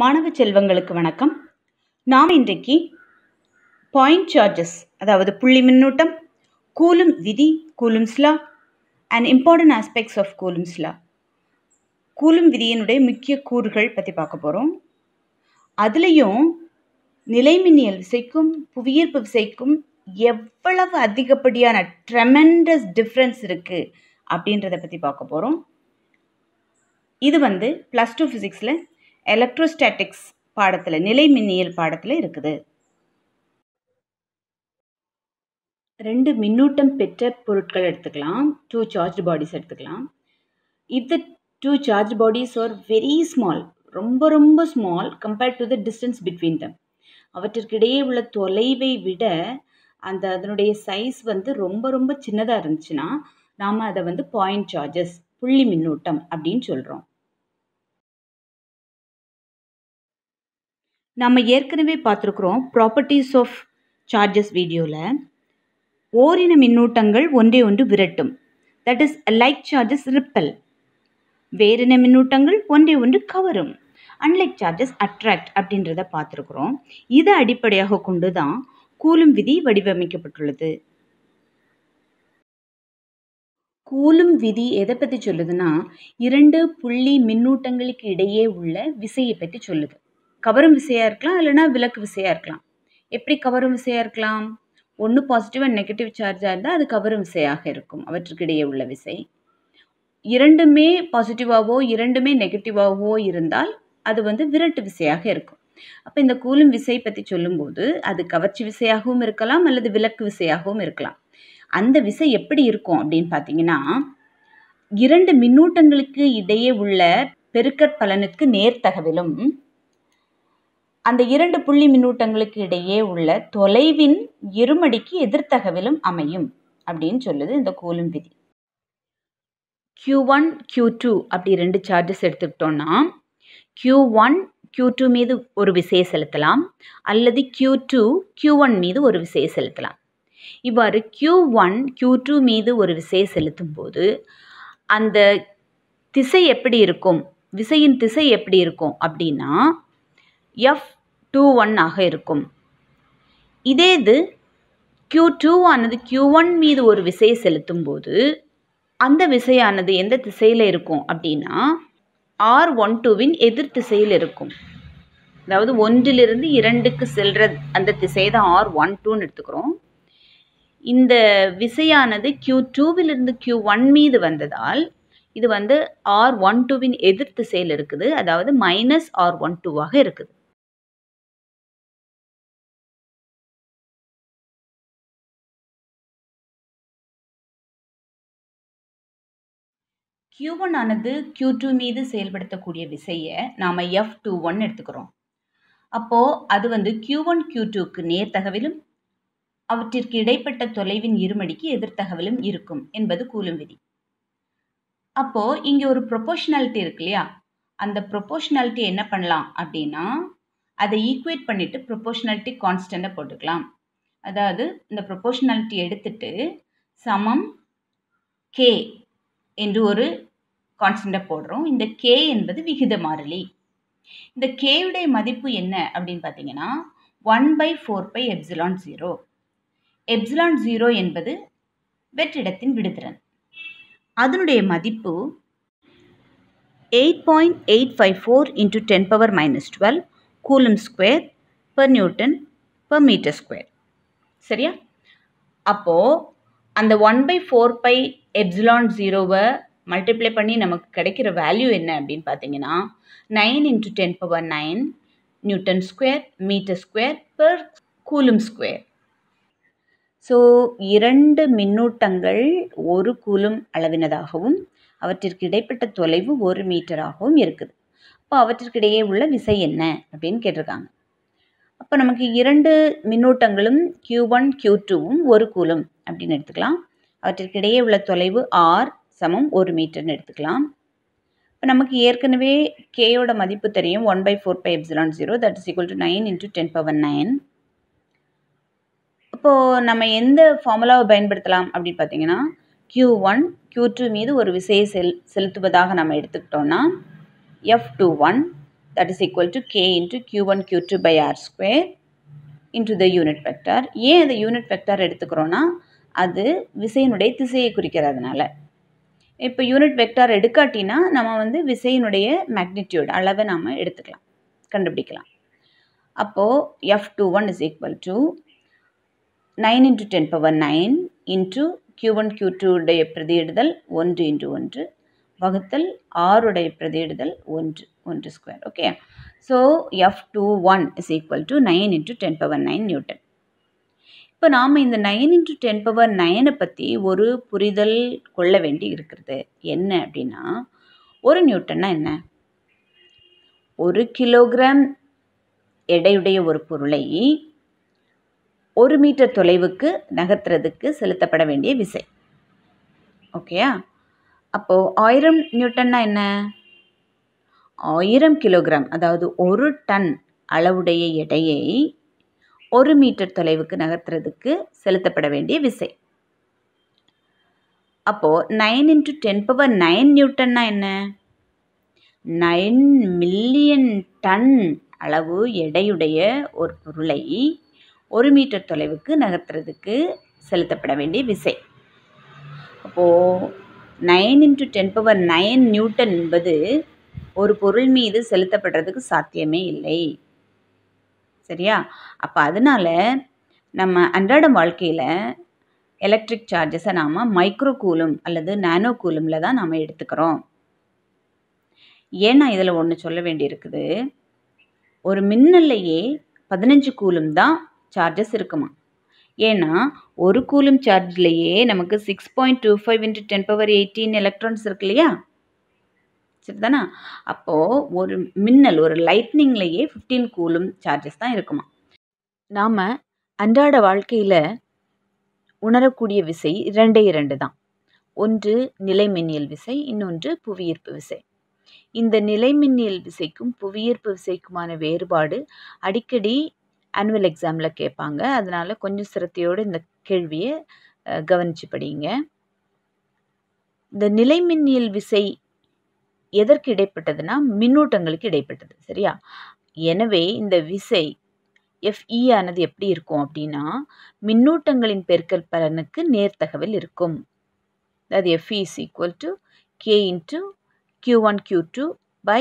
மாணவ செல்வங்களுக்கு வணக்கம் நாம் இன்றைக்கு பாயிண்ட் சார்ஜஸ் அதாவது புள்ளி மின்னூட்டம் கூலும் விதி Coulomb's law and important aspects of Coulomb's law Coulomb விதியினுடைய முக்கிய கூறுகள் பற்றி பார்க்க போகிறோம் அதுலேயும் நிலைமின்னியல் விசைக்கும் புவியீர்ப்பு விசைக்கும் எவ்வளவு அதிகப்படியான ட்ரெமெண்டஸ் டிஃப்ரென்ஸ் இருக்குது அப்படின்றத பற்றி பார்க்க போகிறோம் இது வந்து ப்ளஸ் டூ ஃபிசிக்ஸில் எலக்ட்ரோஸ்டாட்டிக்ஸ் பாடத்தில் நிலை மின்னியல் பாடத்தில் இருக்குது ரெண்டு மின்னூட்டம் பெற்ற பொருட்கள் எடுத்துக்கலாம் டூ சார்ஜ் பாடிஸ் எடுத்துக்கலாம் if the two charge bodies are very small ரொம்ப ரொம்ப small compared to the distance between them அவற்றிற்கிடையே உள்ள தொலைவை விட அந்த அதனுடைய சைஸ் வந்து ரொம்ப ரொம்ப சின்னதாக இருந்துச்சுன்னா நாம் அதை வந்து பாயிண்ட் சார்ஜஸ் புள்ளி மின்னூட்டம் அப்படின்னு சொல்கிறோம் நம்ம ஏற்கனவே பார்த்துருக்குறோம் ப்ராப்பர்ட்டிஸ் ஆஃப் சார்ஜஸ் வீடியோவில் ஓரின மின்னூட்டங்கள் ஒன்றே ஒன்று விரட்டும் that is like charges repel வேறின மின்னூட்டங்கள் ஒன்றே ஒன்று கவரும் அன்லைக் சார்ஜஸ் அட்ராக்ட் அப்படின்றத பார்த்துருக்குறோம் இதை அடிப்படையாக கொண்டு தான் கூலும் விதி வடிவமைக்கப்பட்டுள்ளது கூலும் விதி எதை பற்றி சொல்லுதுன்னா இரண்டு புள்ளி மின்னூட்டங்களுக்கு இடையே உள்ள விசையை பற்றி சொல்லுது கவரும் விசையாக இருக்கலாம் இல்லைனா விளக்கு விசையாக இருக்கலாம் எப்படி கவரும் விசையாக இருக்கலாம் ஒன்று பாசிட்டிவ் அண்ட் நெகட்டிவ் சார்ஜாக இருந்தால் அது கவரும் விசையாக இருக்கும் அவற்றுக்கிடையே உள்ள விசை இரண்டுமே பாசிட்டிவாகவோ இரண்டுமே நெகட்டிவாகவோ இருந்தால் அது வந்து விரட்டு விசையாக இருக்கும் அப்போ இந்த கூலும் விசை பற்றி சொல்லும்போது அது கவர்ச்சி விசையாகவும் இருக்கலாம் அல்லது விலக்கு விசையாகவும் இருக்கலாம் அந்த விசை எப்படி இருக்கும் அப்படின்னு பார்த்தீங்கன்னா இரண்டு மின்னூட்டங்களுக்கு இடையே உள்ள பெருக்கற் பலனுக்கு நேர்த்தகவிலும் அந்த இரண்டு புள்ளி மின்னூட்டங்களுக்கு இடையே உள்ள தொலைவின் இருமடிக்கு எதிர்த்தகவிலும் அமையும் அப்படின்னு சொல்லுது இந்த கூலும் விதி கியூ ஒன் கியூ டூ அப்படி ரெண்டு சார்ஜஸ் எடுத்துக்கிட்டோம்னா கியூ ஒன் கியூ டூ மீது ஒரு விசையை செலுத்தலாம் அல்லது கியூ டூ கியூ ஒன் மீது ஒரு விசையை செலுத்தலாம் இவ்வாறு கியூ ஒன் கியூ டூ மீது ஒரு விசையை செலுத்தும் போது அந்த திசை எப்படி இருக்கும் விசையின் திசை எப்படி இருக்கும் அப்படின்னா எஃப் டூ ஒன் ஆக இருக்கும் இதே இது க்யூ டூ ஆனது க்யூ ஒன் மீது ஒரு விசையை செலுத்தும் போது அந்த விசையானது எந்த திசையில் இருக்கும் அப்படின்னா ஆர் ஒன் டூவின் எதிர் திசையில் இருக்கும் அதாவது ஒன்றிலிருந்து இரண்டுக்கு செல்கிற அந்த திசையை தான் ஆர் ஒன் டூன்னு எடுத்துக்கிறோம் இந்த விசையானது க்யூ டூவிலிருந்து க்யூ ஒன் மீது வந்ததால் இது வந்து ஆர் ஒன் டூவின் எதிர் திசையில் இருக்குது அதாவது மைனஸ் ஆர் ஒன் டூவாக இருக்குது க்யூ ஒன் ஆனது க்யூ டூ மீது செயல்படுத்தக்கூடிய விசையை நாம் எஃப் டூ ஒன் எடுத்துக்கிறோம் அப்போது அது வந்து க்யூ ஒன் க்யூ டூக்கு நேர்த்தகவிலும் அவற்றிற்கு இடைப்பட்ட தொலைவின் இருமடிக்கு எதிர்த்தகவிலும் இருக்கும் என்பது கூலும் விதி அப்போது இங்கே ஒரு ப்ரொபோஷ்னாலிட்டி இருக்கு இல்லையா அந்த ப்ரொபோஷ்னாலிட்டி என்ன பண்ணலாம் அப்படின்னா அதை ஈக்குவேட் பண்ணிவிட்டு ப்ரொபோஷ்னாலிட்டி கான்ஸ்டண்ட்டாக போட்டுக்கலாம் அதாவது இந்த ப்ரொபோஷ்னாலிட்டி எடுத்துட்டு சமம் கே என்று ஒரு கான்ஸ்டண்ட்டை போடுறோம் இந்த கே என்பது விகித மாறிலி இந்த கேவுடைய மதிப்பு என்ன அப்படின்னு பார்த்தீங்கன்னா one by four by epsilon zero epsilon zero என்பது வெற்றிடத்தின் விடுதிறன் அதனுடைய மதிப்பு eight point eight five four into ten power minus twelve coulomb square per newton per metre square சரியா அப்போது அந்த one by four by epsilon ஜீரோவை மல்டிப்ளை பண்ணி நமக்கு கிடைக்கிற வேல்யூ என்ன அப்படின்னு பார்த்தீங்கன்னா nine into ten power nine newton square metre square per coulomb square so இரண்டு மின்னூட்டங்கள் ஒரு கூலும் அளவினதாகவும் அவற்றிற்கு இடைப்பட்ட தொலைவு ஒரு மீட்டராகவும் இருக்குது அப்போ அவற்றிற்கிடையே உள்ள விசை என்ன அப்படின்னு கேட்டிருக்காங்க அப்போ நமக்கு இரண்டு மின்னூட்டங்களும் கியூ ஒன் கியூ டூவும் ஒரு கூலும் அப்படின்னு எடுத்துக்கலாம் அவற்றிற்கிடையே உள்ள தொலைவு ஆர் சமம் ஒரு மீட்டர்னு எடுத்துக்கலாம் இப்போ நமக்கு ஏற்கனவே கேயோட மதிப்பு தெரியும் one by four by epsilon zero that is equal to nine into ten power nine இப்போது நம்ம எந்த ஃபார்முலாவை பயன்படுத்தலாம் அப்படின்னு பார்த்தீங்கன்னா கியூ ஒன் கியூ டூ மீது ஒரு விசையை செல் செலுத்துவதாக நம்ம எடுத்துக்கிட்டோன்னா F two one that is equal to K into Q one Q two by R square into the unit vector ஏன் அந்த யூனிட் வெக்டார் எடுத்துக்கிறோன்னா அது விசையினுடைய திசையை குறிக்கிறதுனால இப்போ யூனிட் வெக்டார் எடுக்காட்டினா நம்ம வந்து விசையினுடைய மேக்னிடியூட் அளவை நாம் எடுத்துக்கலாம் கண்டுபிடிக்கலாம் அப்போது F two one is equal to nine into ten power nine into Q one Q டூடைய பிரதியிடுதல் ஒன்று இன்ட்டு ஒன்று வகுத்தல் ஆறுடைய பிரதியிடுதல் ஒன்று ஒன்று square okay so F two one is equal to nine into ten power nine newton இப்போ நாம் இந்த நைன் இன்ட்டு டென் பவர் நைனை பற்றி ஒரு புரிதல் கொள்ள வேண்டி இருக்கிறது என்ன அப்படின்னா ஒரு நியூட்டன்னா என்ன ஒரு கிலோகிராம் எடையுடைய ஒரு பொருளை ஒரு மீட்டர் தொலைவுக்கு நகர்த்துறதுக்கு செலுத்தப்பட வேண்டிய விசை ஓகேயா அப்போது ஆயிரம் நியூட்டன்னா என்ன ஆயிரம் கிலோகிராம் அதாவது ஒரு டன் அளவுடைய எடையை ஒரு மீட்டர் தொலைவுக்கு நகர்த்துறதுக்கு செலுத்தப்பட வேண்டிய விசை அப்போது nine into ten power nine நியூட்டன்னா என்ன நைன் மில்லியன் டன் அளவு எடையுடைய ஒரு பொருளை ஒரு மீட்டர் தொலைவுக்கு நகர்த்துறதுக்கு செலுத்தப்பட வேண்டிய விசை அப்போது nine into ten power nine newton என்பது ஒரு பொருள் மீது செலுத்தப்படுறதுக்கு சாத்தியமே இல்லை சரியா அப்போ அதனால் நம்ம அன்றாடம் வாழ்க்கையில் எலக்ட்ரிக் சார்ஜஸை நாம் மைக்ரோ கூலும் அல்லது நானோ கூலுமில் தான் நாம் எடுத்துக்கிறோம் ஏன்னா இதில் ஒன்று சொல்ல வேண்டியிருக்குது ஒரு மின்னல்லையே பதினஞ்சு கூலும் தான் சார்ஜஸ் இருக்குமா ஏன்னா ஒரு கூலும் சார்ஜ்லேயே நமக்கு six point two five into ten power eighteen electrons இருக்கு இல்லையா சரிதானா அப்போது ஒரு மின்னல் ஒரு லைட்னிங்லேயே ஃபிஃப்டீன் கூலும் சார்ஜஸ் தான் இருக்குமா நாம் அன்றாட வாழ்க்கையில் உணரக்கூடிய விசை இரண்டே இரண்டு தான் ஒன்று நிலைமின்னியல் விசை இன்னொன்று புவியீர்ப்பு விசை இந்த நிலைமின்னியல் விசைக்கும் புவியீர்ப்பு விசைக்குமான வேறுபாடு அடிக்கடி ஆனுவல் எக்ஸாமில் கேட்பாங்க அதனால் கொஞ்சம் சிரத்தையோடு இந்த கேள்வியை கவனிச்சு படிங்க இந்த நிலைமின்னியல் விசை எதற்கு இடைப்பட்டதுன்னா மின்னூட்டங்களுக்கு இடைப்பட்டது சரியா எனவே இந்த விசை எஃப்இ ஆனது எப்படி இருக்கும் அப்படின்னா மின்னூட்டங்களின் பெருக்கல் பலனுக்கு நேர்த்தகவில் இருக்கும் அதாவது F E is equal to K into Q one Q two by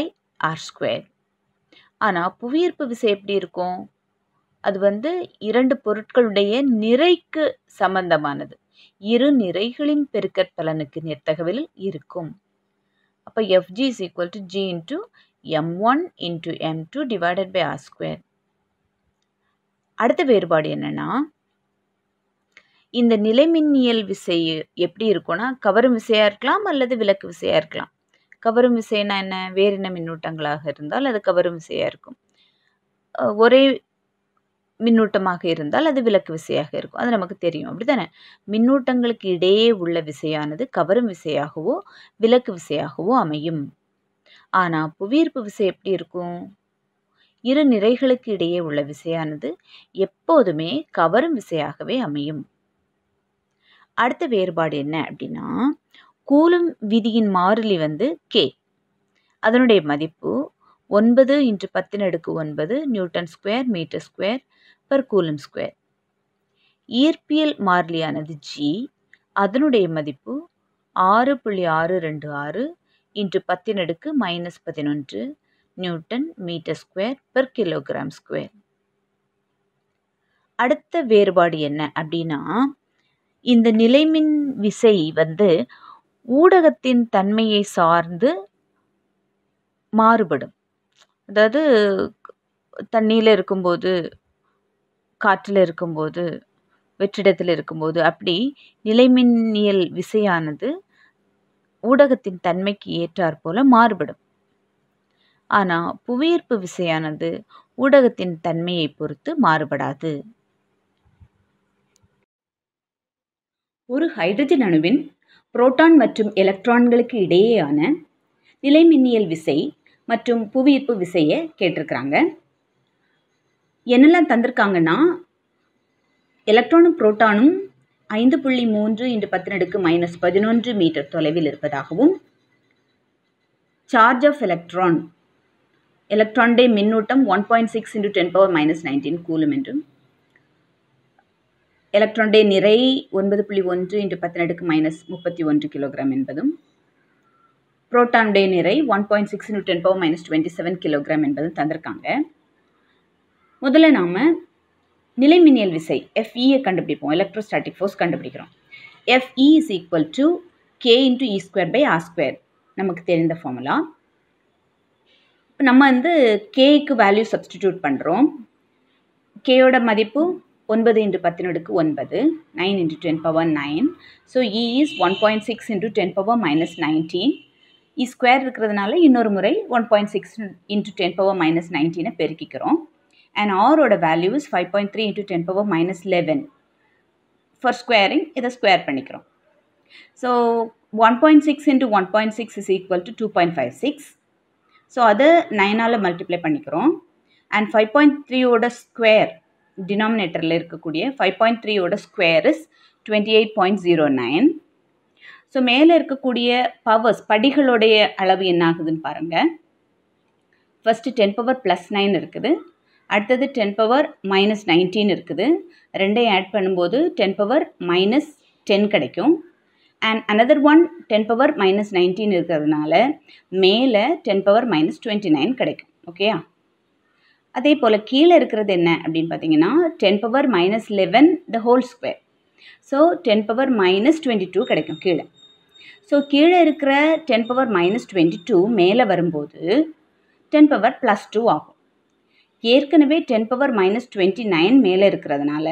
R square ஆனால் புவியீர்ப்பு விசை எப்படி இருக்கும் அது வந்து இரண்டு பொருட்களுடைய நிறைக்கு சம்பந்தமானது இரு நிறைகளின் பெருக்கற் பலனுக்கு நேர்த்தகவில் இருக்கும் அப்போ F G is equal to G into M one M2 M by R by அடுத்த வேறுபாடு என்னென்னா இந்த நிலைமின்னியல் விசை எப்படி இருக்கும்னா கவரும் விசையாக இருக்கலாம் அல்லது விளக்கு விசையாக இருக்கலாம் கவரும் விசைனா என்ன வேறு என்ன மின்னூட்டங்களாக இருந்தால் அது கவரும் விசையாக இருக்கும் ஒரே மின்னூட்டமாக இருந்தால் அது விலக்கு விசையாக இருக்கும் அது நமக்கு தெரியும் அப்படி தானே மின்னூட்டங்களுக்கு இடையே உள்ள விசையானது கவரும் விசையாகவோ விலக்கு விசையாகவோ அமையும் ஆனால் புவியீர்ப்பு விசை எப்படி இருக்கும் இரு நிறைகளுக்கு இடையே உள்ள விசையானது எப்போதுமே கவரும் விசையாகவே அமையும் அடுத்த வேறுபாடு என்ன அப்படின்னா கூலும் விதியின் மாறிலி வந்து கே அதனுடைய மதிப்பு ஒன்பது இன்று பத்தின் அடுக்கு ஒன்பது newton square metre square per coulomb square இயற்பியல் மாறிலியானது ஜி அதனுடைய மதிப்பு ஆறு புள்ளி ஆறு ரெண்டு ஆறு இன்று பத்தினடுக்கு மைனஸ் பதினொன்று newton metre square per kilogram square அடுத்த வேறுபாடு என்ன அப்படின்னா இந்த நிலைமின் விசை வந்து ஊடகத்தின் தன்மையை சார்ந்து மாறுபடும் அதாவது தண்ணியில் இருக்கும்போது காற்றில் இருக்கும்போது வெற்றிடத்தில் இருக்கும்போது அப்படி நிலைமின்னியல் விசையானது ஊடகத்தின் தன்மைக்கு ஏற்றாற்போல போல மாறுபடும் ஆனால் புவியீர்ப்பு விசையானது ஊடகத்தின் தன்மையை பொறுத்து மாறுபடாது ஒரு ஹைட்ரஜன் அணுவின் புரோட்டான் மற்றும் எலக்ட்ரான்களுக்கு இடையேயான நிலைமின்னியல் விசை மற்றும் புவியீர்ப்பு விசையை கேட்டிருக்கிறாங்க என்னெல்லாம் தந்திருக்காங்கன்னா எலக்ட்ரானும் புரோட்டானும் ஐந்து புள்ளி மூன்று இன்று பத்தினடுக்கு மைனஸ் பதினொன்று மீட்டர் தொலைவில் இருப்பதாகவும் சார்ஜ் ஆஃப் எலக்ட்ரான் எலக்ட்ரான் டே மின்னூட்டம் one point six into ten power minus nineteen coulomb என்றும் எலக்ட்ரான் டே நிறை ஒன்பது புள்ளி ஒன்று இன்று பத்தினடுக்கு மைனஸ் முப்பத்தி ஒன்று கிலோகிராம் என்பதும் புரோட்டான் டே நிறை one point six into ten power minus twenty seven kilogram என்பதும் தந்திருக்காங்க முதல்ல நாம் நிலைமின்னியல் விசை எஃப்இயை கண்டுபிடிப்போம் எலக்ட்ரோஸ்டாட்டிக் ஃபோர்ஸ் கண்டுபிடிக்கிறோம் F E is equal to K into E square by R square நமக்கு தெரிந்த ஃபார்முலா இப்போ நம்ம வந்து கேக்கு வேல்யூ சப்ஸ்டிடியூட் பண்ணுறோம் கேயோட மதிப்பு ஒன்பது இன்ட்டு பத்தினடுக்கு ஒன்பது nine into ten power nine so E is one point six into ten power minus nineteen E square இருக்கிறதுனால இன்னொரு முறை one point six into ten power minus நைன்டீனை பெருக்கிக்கிறோம் and r ஓட value is five point three into ten power minus eleven for squaring இதை square பண்ணிக்கிறோம் so one point six into one point six is equal to two point five six so அதை நைனால் multiply பண்ணிக்கிறோம் and five point த்ரீயோட square டினாமினேட்டரில் இருக்கக்கூடிய five point த்ரீயோட square is twenty eight point zero nine so மேலே இருக்கக்கூடிய powers படிகளுடைய அளவு என்ன ஆகுதுன்னு பாருங்கள் first ten power plus nine இருக்குது அடுத்தது டென் பவர் மைனஸ் நைன்டீன் இருக்குது ரெண்டையும் ஆட் பண்ணும்போது டென் பவர் மைனஸ் டென் கிடைக்கும் and another one ten power minus nineteen இருக்கிறதுனால மேலே ten power minus twenty nine கிடைக்கும் ஓகேயா அதே போல் கீழே இருக்கிறது என்ன அப்படின்னு பார்த்தீங்கன்னா ten power minus eleven the whole square so ten power minus twenty two கிடைக்கும் கீழே ஸோ கீழே இருக்கிற ten power minus twenty two மேலே வரும்போது டென் பவர் ப்ளஸ் டூ ஆகும் ஏற்கனவே ten power minus twenty nine மேலே இருக்கிறதுனால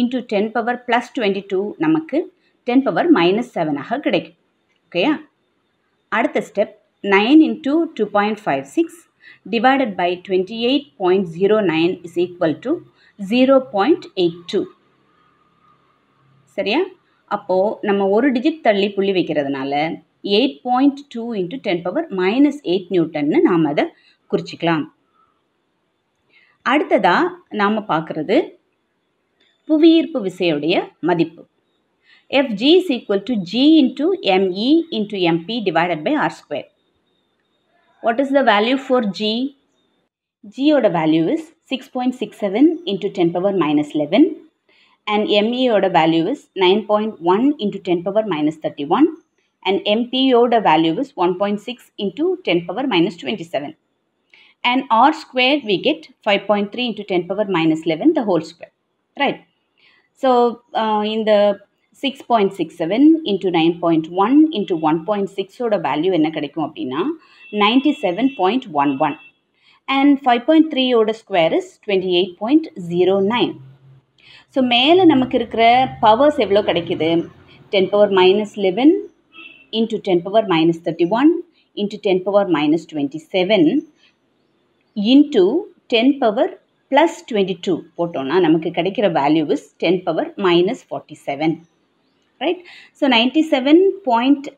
into ten power plus twenty two நமக்கு டென் பவர் மைனஸ் செவனாக கிடைக்கும் ஓகேயா அடுத்த step nine into two point five six divided by twenty eight point zero nine is equal to zero point eight two சரியா அப்போது நம்ம ஒரு டிஜிட் தள்ளி புள்ளி வைக்கிறதுனால eight point two into ten power minus eight நியூட்டன்னு நாம் அதை குறிச்சிக்கலாம் அடுத்ததாக நாம் பார்க்குறது புவியீர்ப்பு விசையுடைய மதிப்பு F G is equal to G into M E into MP divided by R square what is the value for G ஜியோட value is six point six seven into ten power minus eleven and எம்இயோட value is nine point one into ten power minus thirty one and எம்பியோட value is one point six into ten power minus twenty seven and r squared we get 5.3 into 10 power minus 11 the whole square right so uh, in the 6.67 into 9.1 into 1.6 oda value enna kadaikum 97.11 and 5.3 oda square is 28.09 so mele namak irukra powers evlo 10 power minus 11 into 10 power minus 31 into 10 power minus 27 into ten power plus twenty two போட்டோன்னா நமக்கு கிடைக்கிற value is ten power minus forty seven right so ninety seven point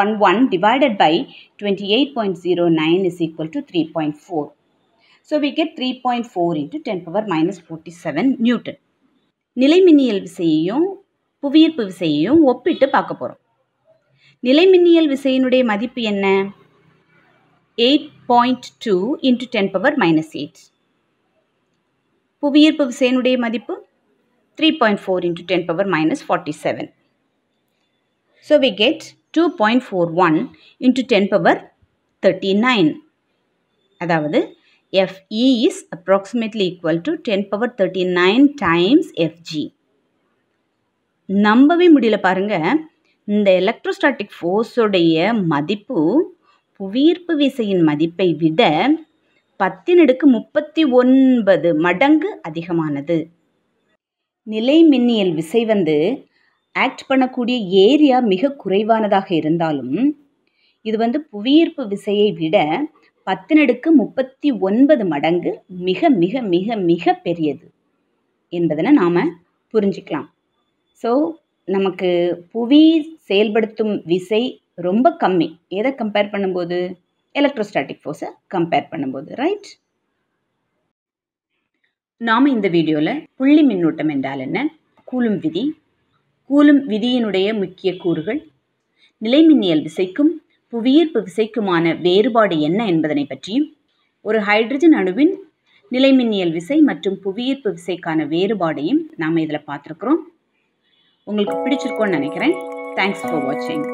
one one divided by twenty eight point zero nine is equal to three point four so we get three point four into ten power minus forty seven newton நிலைமின்னியல் விசையையும் புவியீர்ப்பு விசையையும் ஒப்பிட்டு பார்க்க போகிறோம் நிலைமின்னியல் விசையினுடைய மதிப்பு என்ன 8.2 into 10 power minus 8. புவியீர்ப்பு விசையினுடைய மதிப்பு 3.4 into 10 power minus 47. So we get 2.41 into 10 power 39. அதாவது FE is approximately equal to 10 power 39 times FG. நம்பவி முடில பாருங்க இந்த electrostatic force உடைய மதிப்பு புவியீர்ப்பு விசையின் மதிப்பை விட பத்தினடுக்கு முப்பத்தி ஒன்பது மடங்கு அதிகமானது நிலை மின்னியல் விசை வந்து ஆக்ட் பண்ணக்கூடிய ஏரியா மிக குறைவானதாக இருந்தாலும் இது வந்து புவியீர்ப்பு விசையை விட பத்தினடுக்கு முப்பத்தி ஒன்பது மடங்கு மிக மிக மிக மிக பெரியது என்பதனை நாம் புரிஞ்சிக்கலாம் ஸோ நமக்கு புவி செயல்படுத்தும் விசை ரொம்ப கம்மி எதை கம்பேர் பண்ணும்போது எலக்ட்ரோஸ்டாட்டிக் ஃபோர்ஸை கம்பேர் பண்ணும்போது ரைட் நாம் இந்த வீடியோவில் புள்ளி மின்னூட்டம் என்றால் என்ன கூலும் விதி கூலும் விதியினுடைய முக்கிய கூறுகள் நிலைமின்னியல் விசைக்கும் புவியீர்ப்பு விசைக்குமான வேறுபாடு என்ன என்பதனை பற்றியும் ஒரு ஹைட்ரஜன் அணுவின் நிலைமின்னியல் விசை மற்றும் புவியீர்ப்பு விசைக்கான வேறுபாடையும் நாம் இதில் பார்த்துருக்குறோம் உங்களுக்கு பிடிச்சிருக்கோன்னு நினைக்கிறேன் தேங்க்ஸ் ஃபார் வாட்சிங்